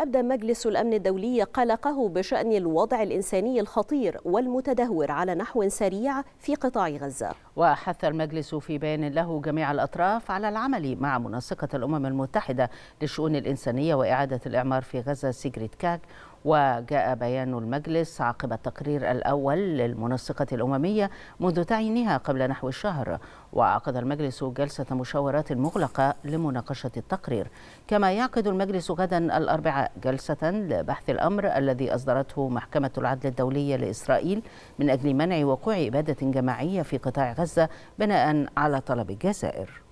أبدى مجلس الأمن الدولي قلقه بشأن الوضع الإنساني الخطير والمتدهور على نحو سريع في قطاع غزة وحث المجلس في بيان له جميع الأطراف على العمل مع منسقة الأمم المتحدة للشؤون الإنسانية وإعادة الإعمار في غزة سيجريت كاك وجاء بيان المجلس عقب التقرير الأول للمنسقة الأممية منذ تعيينها قبل نحو الشهر وعقد المجلس جلسة مشاورات مغلقة لمناقشة التقرير كما يعقد المجلس غدا الأربعاء جلسة لبحث الأمر الذي أصدرته محكمة العدل الدولية لإسرائيل من أجل منع وقوع إبادة جماعية في قطاع غزة بناء على طلب الجزائر